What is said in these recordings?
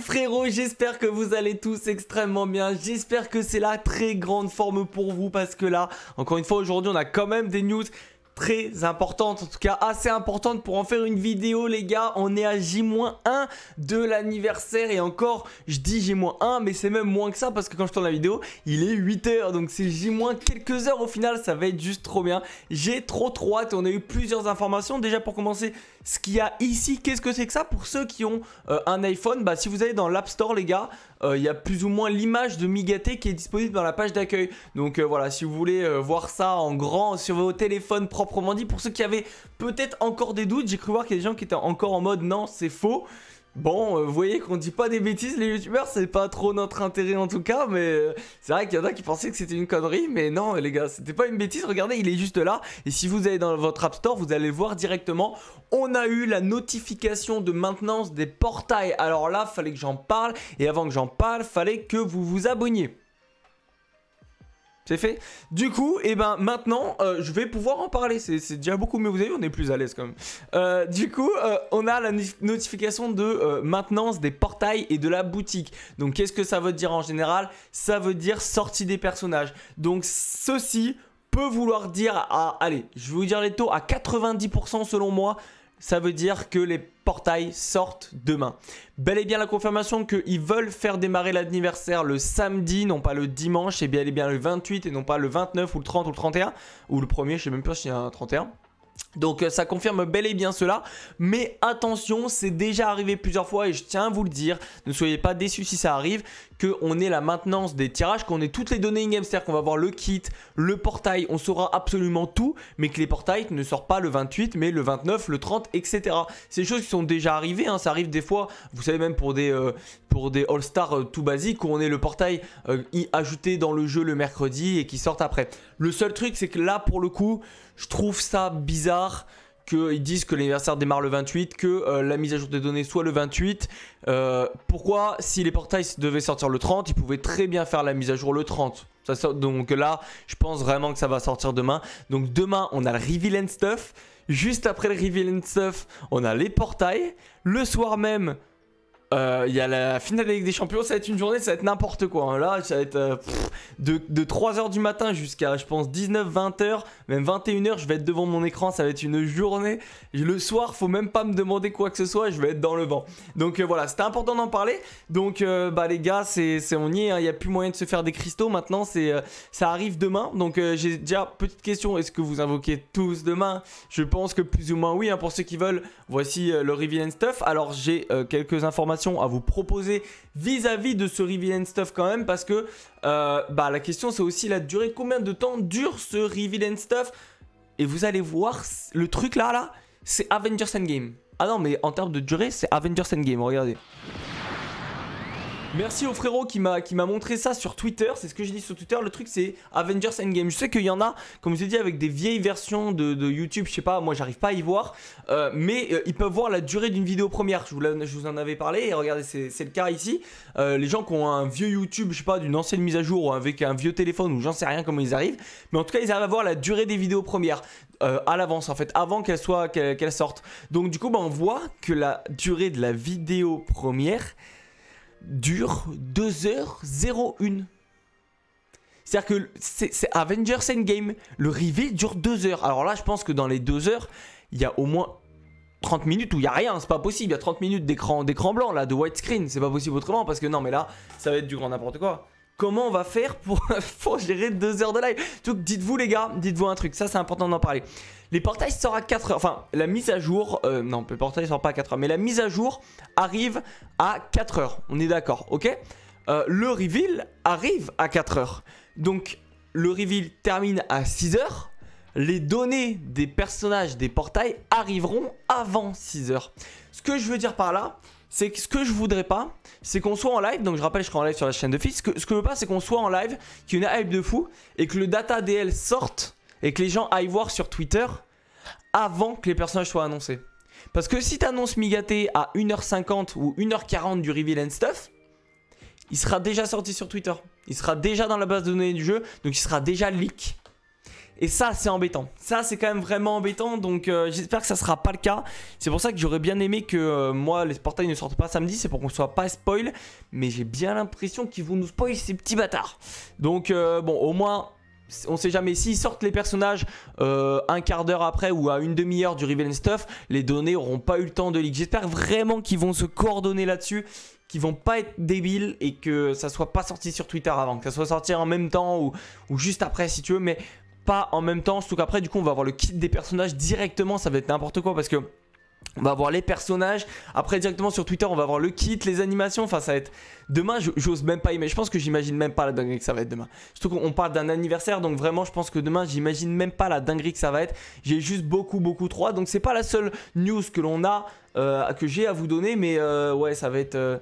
Frérot j'espère que vous allez tous extrêmement bien, j'espère que c'est la très grande forme pour vous parce que là, encore une fois aujourd'hui on a quand même des news très importante, en tout cas assez importante pour en faire une vidéo les gars. On est à J-1 de l'anniversaire et encore je dis J-1 mais c'est même moins que ça parce que quand je tourne la vidéo il est 8h donc c'est J- quelques heures au final ça va être juste trop bien. J'ai trop trop hâte on a eu plusieurs informations. Déjà pour commencer ce qu'il y a ici, qu'est-ce que c'est que ça Pour ceux qui ont euh, un iPhone, bah si vous allez dans l'App Store les gars, euh, il y a plus ou moins l'image de Migaté qui est disponible dans la page d'accueil. Donc euh, voilà, si vous voulez euh, voir ça en grand sur vos téléphones proprement dit, pour ceux qui avaient peut-être encore des doutes, j'ai cru voir qu'il y a des gens qui étaient encore en mode non, c'est faux. Bon, euh, vous voyez qu'on dit pas des bêtises, les youtubeurs, c'est pas trop notre intérêt en tout cas, mais euh, c'est vrai qu'il y en a qui pensaient que c'était une connerie, mais non, les gars, c'était pas une bêtise. Regardez, il est juste là. Et si vous allez dans votre App Store, vous allez voir directement, on a eu la notification de maintenance des portails. Alors là, fallait que j'en parle, et avant que j'en parle, fallait que vous vous abonniez. C'est fait. Du coup, et eh ben maintenant, euh, je vais pouvoir en parler. C'est déjà beaucoup, mais vous avez vu, on est plus à l'aise quand même. Euh, du coup, euh, on a la notification de maintenance des portails et de la boutique. Donc, qu'est-ce que ça veut dire en général Ça veut dire sortie des personnages. Donc, ceci peut vouloir dire à, allez, je vais vous dire les taux, à 90% selon moi, ça veut dire que les portails sortent demain. Bel et bien la confirmation qu'ils veulent faire démarrer l'anniversaire le samedi, non pas le dimanche, et bien, et bien le 28 et non pas le 29 ou le 30 ou le 31, ou le 1er, je sais même plus s'il y a un 31. Donc euh, ça confirme bel et bien cela, mais attention, c'est déjà arrivé plusieurs fois et je tiens à vous le dire, ne soyez pas déçus si ça arrive, qu'on ait la maintenance des tirages, qu'on ait toutes les données in-game, c'est-à-dire qu'on va avoir le kit, le portail, on saura absolument tout, mais que les portails ne sortent pas le 28, mais le 29, le 30, etc. C'est des choses qui sont déjà arrivées, hein, ça arrive des fois, vous savez même pour des, euh, des All-Star euh, tout basiques, où on ait le portail y ajouté dans le jeu le mercredi et qui sortent après. Le seul truc, c'est que là, pour le coup, je trouve ça bizarre qu'ils disent que l'anniversaire démarre le 28, que euh, la mise à jour des données soit le 28. Euh, pourquoi, si les portails devaient sortir le 30, ils pouvaient très bien faire la mise à jour le 30 ça Donc là, je pense vraiment que ça va sortir demain. Donc demain, on a le reveal and stuff. Juste après le reveal and stuff, on a les portails. Le soir même, euh, il y a la finale des Champions, ça va être une journée, ça va être n'importe quoi. Hein. Là, ça va être euh, de, 3h du matin jusqu'à, je pense, 19, 20h, même 21h, je vais être devant mon écran, ça va être une journée. Le soir, faut même pas me demander quoi que ce soit, je vais être dans le vent. Donc euh, voilà, c'était important d'en parler. Donc bah les gars, c'est on y est, hein. il n'y a plus moyen de se faire des cristaux maintenant, c'est ça arrive demain. Donc j'ai déjà, petite question, est-ce que vous invoquez tous demain Je pense que plus ou moins oui, hein, pour ceux qui veulent. Voici le reveal and stuff. Alors j'ai quelques informations à vous proposer vis-à-vis de ce Reveal and Stuff quand même parce que euh, bah, la question c'est aussi la durée. Combien de temps dure ce Reveal and Stuff Et vous allez voir, le truc là, là, c'est Avengers Endgame. Ah non, mais en termes de durée, c'est Avengers Endgame, regardez. Merci au frérot qui m'a qui m'a montré ça sur Twitter. C'est ce que j'ai dit sur Twitter. Le truc c'est Avengers Endgame. Je sais qu'il y en a, comme je vous ai dit, avec des vieilles versions de, YouTube. Je sais pas, moi j'arrive pas à y voir, euh, mais euh, ils peuvent voir la durée d'une vidéo première. Je vous, je vous, en avais parlé et regardez, c'est le cas ici. Euh, les gens qui ont un vieux YouTube, je sais pas, d'une ancienne mise à jour Ou avec un vieux téléphone ou j'en sais rien comment ils arrivent, mais en tout cas ils arrivent à voir la durée des vidéos premières. à l'avance en fait, avant qu'elle soit qu'elle sorte. Donc du coup, bah, on voit que la durée de la vidéo première, dure 2h01. C'est-à-dire que c'est Avengers Endgame. Le reveal dure 2 heures. Alors là, je pense que dans les 2 heures, il y a au moins 30 minutes où il n'y a rien. C'est pas possible. Il y a 30 minutes d'écran d'écran blanc, là, de white screen C'est pas possible autrement parce que non, mais là, ça va être du grand n'importe quoi comment on va faire pour, gérer deux heures de live. Donc dites-vous les gars, dites-vous un truc, ça c'est important d'en parler. Les portails sortent à 4 heures, enfin la mise à jour, euh, non le portail sort pas à 4 heures, mais la mise à jour arrive à 4 heures, on est d'accord, ok euh, Le reveal arrive à 4 heures, donc le reveal termine à 6 heures, les données des personnages des portails arriveront avant 6 heures. Ce que je veux dire par là, c'est que ce que je voudrais pas, c'est qu'on soit en live. Donc je rappelle, je serai en live sur la chaîne de Fizz, Ce que, ce que je veux pas, c'est qu'on soit en live, qu'il y ait une hype de fou et que le data DL sorte et que les gens aillent voir sur Twitter avant que les personnages soient annoncés. Parce que si t'annonces Migaté à 1h50 ou 1h40 du reveal and stuff, il sera déjà sorti sur Twitter. Il sera déjà dans la base de données du jeu, donc il sera déjà leak. Et ça, c'est embêtant. Ça, c'est quand même vraiment embêtant. Donc, euh, j'espère que ça sera pas le cas. C'est pour ça que j'aurais bien aimé que euh, moi, les portails ne sortent pas samedi. C'est pour qu'on soit pas spoil. Mais j'ai bien l'impression qu'ils vont nous spoil ces petits bâtards. Donc, euh, bon, au moins, on ne sait jamais s'ils sortent les personnages un quart d'heure après ou à une demi-heure du reveal stuff, les données n'auront pas eu le temps de leak. J'espère vraiment qu'ils vont se coordonner là-dessus, qu'ils vont pas être débiles et que ça soit pas sorti sur Twitter avant, que ça soit sorti en même temps ou, ou juste après si tu veux, mais pas en même temps. Surtout qu'après, du coup, on va avoir le kit des personnages directement. Ça va être n'importe quoi parce que on va avoir les personnages, après directement sur Twitter on va avoir le kit, les animations, enfin ça va être... Demain j'ose même pas imaginer, je pense que j'imagine même pas la dinguerie que ça va être demain. Surtout qu'on parle d'un anniversaire donc vraiment je pense que demain j'imagine même pas la dinguerie que ça va être. J'ai juste beaucoup beaucoup trop donc c'est pas la seule news que l'on a, euh, que j'ai à vous donner mais euh, ouais ça va être... Euh,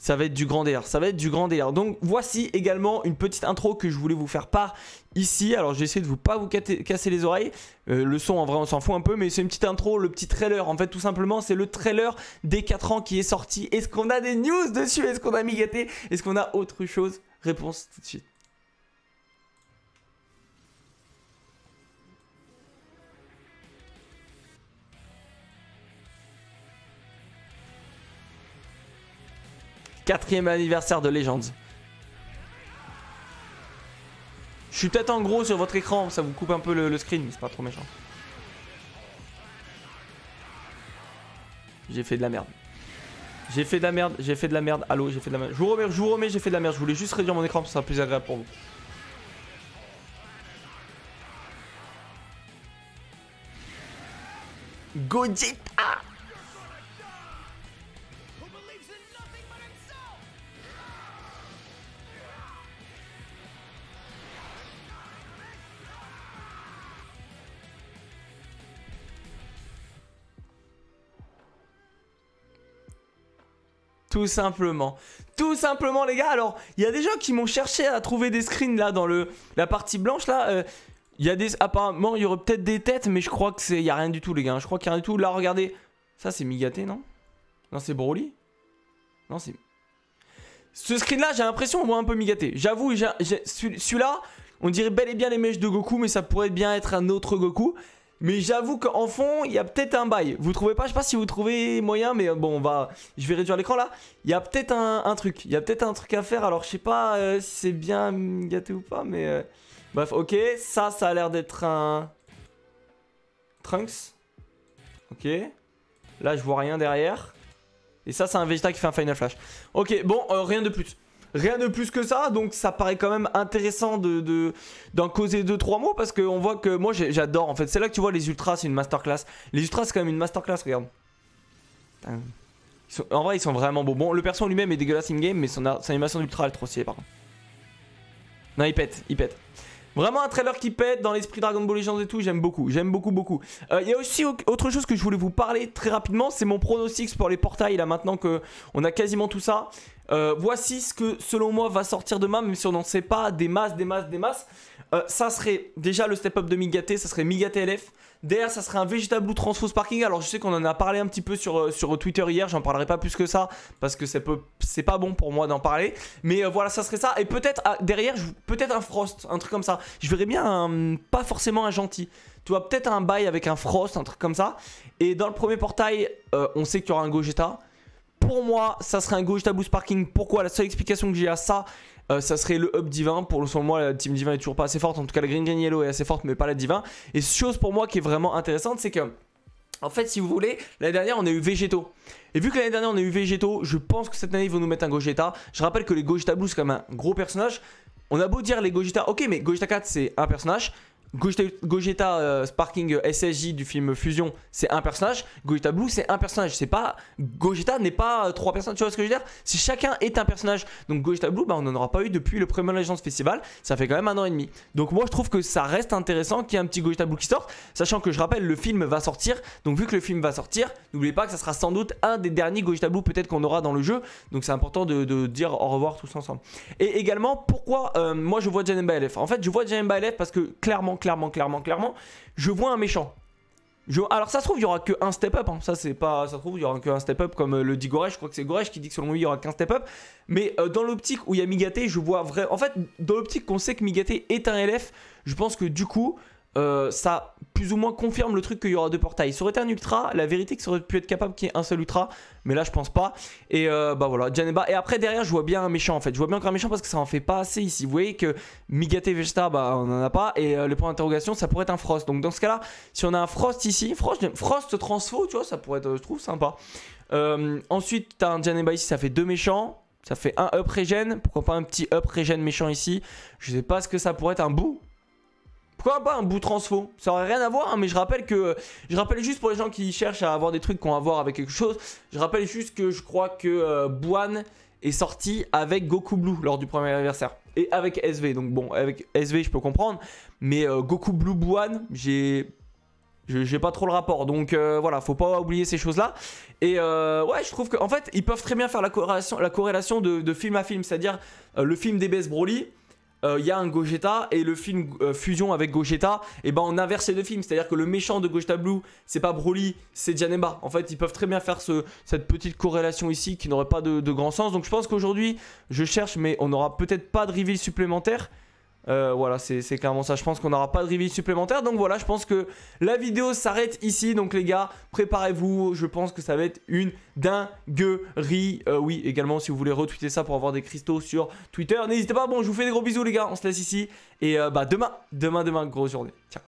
ça va être du grand air, ça va être du grand air. Donc voici également une petite intro que je voulais vous faire part ici. Alors j'ai essayé de vous pas vous casser les oreilles. Euh, le son en vrai on s'en fout un peu mais c'est une petite intro, le petit trailer. En fait tout simplement c'est le trailer des 4 ans qui est sorti. Est-ce qu'on a des news dessus Est-ce qu'on a migaté Est-ce qu'on a autre chose Réponse tout de suite. Quatrième anniversaire de Legends. Je suis peut-être en gros sur votre écran, ça vous coupe un peu le, screen, mais c'est pas trop méchant. J'ai fait de la merde. J'ai fait de la merde, j'ai fait de la merde, allô, j'ai fait de la merde. Je vous remets, je vous remets, j'ai fait de la merde. Je voulais juste réduire mon écran, ça sera plus agréable pour vous. Gogeta Tout simplement. Tout simplement, les gars. Alors, il y a des gens qui m'ont cherché à trouver des screens là dans le la partie blanche là. Euh, il y a des apparemment il y aurait peut-être des têtes, mais je crois que c'est a rien du tout les gars. Hein. Je crois qu'il y a rien du tout. Là, regardez, ça c'est Migaté non Non, c'est Broly. Non, c'est ce screen là, j'ai l'impression on voit un peu Migaté. J'avoue, celui-là, on dirait bel et bien les mèches de Goku, mais ça pourrait bien être un autre Goku. Mais j'avoue qu'en fond, il y a peut-être un bail. Vous trouvez pas Je sais pas si vous trouvez moyen, mais bon, on va. Je vais réduire l'écran là. Il y a peut-être un, truc. Il y a peut-être un truc à faire. Alors, je sais pas euh, si c'est bien gâté ou pas, mais. Euh, bref, ok. Ça, ça a l'air d'être un. Trunks. Ok. Là, je vois rien derrière. Et ça, c'est un Vegeta qui fait un Final Flash. Ok, bon, euh, rien de plus rien de plus que ça. Donc ça paraît quand même intéressant d'en de, d'en causer deux trois mots parce qu'on voit que moi j'adore en fait. C'est là que tu vois les ultras, c'est une masterclass. Les ultras, c'est quand même une masterclass, regarde. en vrai, ils sont vraiment beaux. Bon, le perso lui-même est dégueulasse in-game, mais son, animation ultra elle trop stylée par contre. Non, il pète, il pète. Vraiment un trailer qui pète dans l'esprit Dragon Ball Legends et tout, j'aime beaucoup, j'aime beaucoup beaucoup. Euh, il y a aussi autre chose que je voulais vous parler très rapidement, c'est mon pronostic pour les portails là maintenant que on a quasiment tout ça. Euh, voici ce que selon moi va sortir demain, même si on n'en sait pas des masses, des masses, des masses. Euh, ça serait déjà le step-up de Migaté, ça serait Migaté LF. Derrière, ça serait un ou Transfo Parking. Alors, je sais qu'on en a parlé un petit peu sur, euh, sur Twitter hier, j'en parlerai pas plus que ça parce que c'est pas bon pour moi d'en parler. Mais euh, voilà, ça serait ça. Et peut-être ah, derrière, peut-être un Frost, un truc comme ça. Je verrais bien pas forcément un gentil. Tu vois, peut-être un bail avec un Frost, un truc comme ça. Et dans le premier portail, on sait qu'il y aura un Gogeta pour moi, ça serait un Gogeta Boost Parking. Pourquoi La seule explication que j'ai à ça, euh, ça serait le hub divin. Pour le moment, moi, la team divin est toujours pas assez forte. En tout cas, la green green yellow est assez forte, mais pas la divin. Et chose pour moi qui est vraiment intéressante, c'est que. En fait, si vous voulez, l'année dernière, on a eu végétaux. Et vu que l'année dernière, on a eu végétaux, je pense que cette année, ils vont nous mettre un Gogeta. Je rappelle que les Gogeta Blue, c'est quand même un gros personnage. On a beau dire les Gogeta, ok, mais Gogeta 4, c'est un personnage. Gogeta euh, Sparking euh, SSJ du film Fusion, c'est un personnage. Gogeta Blue, c'est un personnage. C'est pas Gogeta n'est pas euh, trois personnes. Tu vois ce que je veux dire Si chacun est un personnage, donc Gogeta Blue, bah, on n'en aura pas eu depuis le premier Legends Festival. Ça fait quand même un an et demi. Donc moi, je trouve que ça reste intéressant qu'il y ait un petit Gogeta Blue qui sorte, sachant que je rappelle, le film va sortir. Donc vu que le film va sortir, n'oubliez pas que ça sera sans doute un des derniers Gogeta Blue peut-être qu'on aura dans le jeu. Donc c'est important de, dire au revoir tous ensemble. Et également, pourquoi moi je vois Janemba LF En fait, je vois Janemba LF parce que clairement clairement, clairement, clairement, je vois un méchant. Alors ça se trouve, il n'y aura qu'un step up. Hein. Ça c'est pas, ça se trouve, il n'y aura qu'un step up comme euh, le dit Goresh. Je crois que c'est Goresh qui dit que selon lui, il n'y aura qu'un step up. Mais euh, dans l'optique où il y a Migaté, je vois vrai. En fait, dans l'optique qu'on sait que Migaté est un LF, je pense que du coup, euh, ça plus ou moins confirme le truc qu'il y aura deux portails. Ça aurait un ultra, la vérité que ça aurait pu être capable qu'il y ait un seul ultra, mais là je pense pas. Et euh, bah voilà, Janeba. Et après derrière je vois bien un méchant en fait, je vois bien encore un méchant parce que ça en fait pas assez ici. Vous voyez que Migate et bah on en a pas, et euh, le point d'interrogation ça pourrait être un Frost. Donc dans ce cas là, si on a un Frost ici, Frost, Frost transfo, tu vois, ça pourrait être, je trouve, sympa. ensuite t'as un Janeba ici, ça fait deux méchants. Ça fait un up regen, pourquoi pas un petit up regen méchant ici Je sais pas ce que ça pourrait être, un bout pourquoi pas un bout transfo Ça aurait rien à voir, hein, mais je rappelle que. Je rappelle juste pour les gens qui cherchent à avoir des trucs qui ont à voir avec quelque chose. Je rappelle juste que je crois que euh, Buan est sorti avec Goku Blue lors du premier anniversaire. Et avec SV. Donc bon, avec SV, je peux comprendre. Mais euh, Goku Blue Buan, j'ai. J'ai pas trop le rapport. Donc euh, voilà, faut pas oublier ces choses-là. Et ouais, je trouve qu'en en fait, ils peuvent très bien faire la corrélation, de, film à film. C'est-à-dire le film des Broly. Euh, il y a un Gogeta et le film euh, fusion avec Gogeta, et eh ben on inverse les deux films, c'est-à-dire que le méchant de Gogeta Blue, c'est pas Broly, c'est Djanemba En fait, ils peuvent très bien faire ce, cette petite corrélation ici qui n'aurait pas de, de grand sens. Donc je pense qu'aujourd'hui, je cherche, mais on n'aura peut-être pas de reveal supplémentaire. Euh, voilà, c'est clairement ça. Je pense qu'on n'aura pas de review supplémentaire. Donc voilà, je pense que la vidéo s'arrête ici. Donc les gars, préparez-vous. Je pense que ça va être une dinguerie. Euh, oui, également, si vous voulez retweeter ça pour avoir des cristaux sur Twitter, n'hésitez pas. Bon, je vous fais des gros bisous, les gars. On se laisse ici. Et euh, bah demain, demain, demain, grosse journée. Ciao.